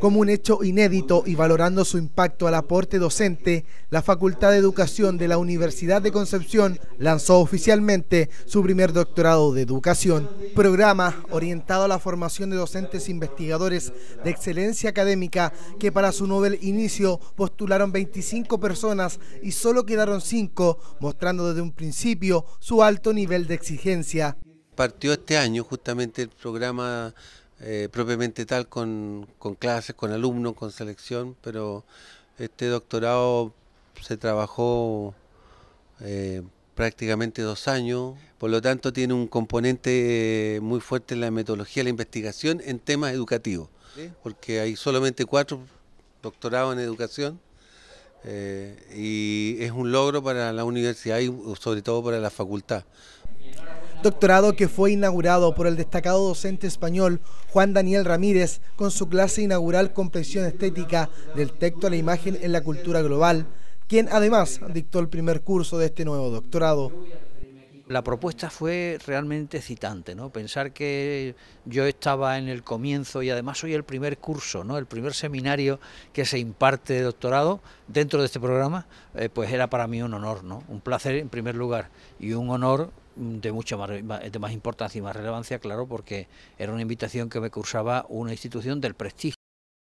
Como un hecho inédito y valorando su impacto al aporte docente, la Facultad de Educación de la Universidad de Concepción lanzó oficialmente su primer doctorado de educación, programa orientado a la formación de docentes investigadores de excelencia académica que para su novel inicio postularon 25 personas y solo quedaron 5, mostrando desde un principio su alto nivel de exigencia. Partió este año justamente el programa eh, propiamente tal con, clases, con alumnos, con selección, pero este doctorado se trabajó eh, prácticamente dos años, por lo tanto tiene un componente eh, muy fuerte en la metodología de la investigación en temas educativos, porque hay solamente cuatro doctorados en educación y es un logro para la universidad y sobre todo para la facultad, doctorado que fue inaugurado por el destacado docente español Juan Daniel Ramírez con su clase inaugural Comprensión Estética del Texto a la Imagen en la Cultura Global, quien además dictó el primer curso de este nuevo doctorado. La propuesta fue realmente excitante, ¿no? Pensar que yo estaba en el comienzo y además soy el primer curso, ¿no? El primer seminario que se imparte de doctorado dentro de este programa, eh, pues era para mí un honor, ¿no? Un placer en primer lugar y un honor de mucha más, de más importancia y más relevancia, claro, porque era una invitación que me cursaba una institución del prestigio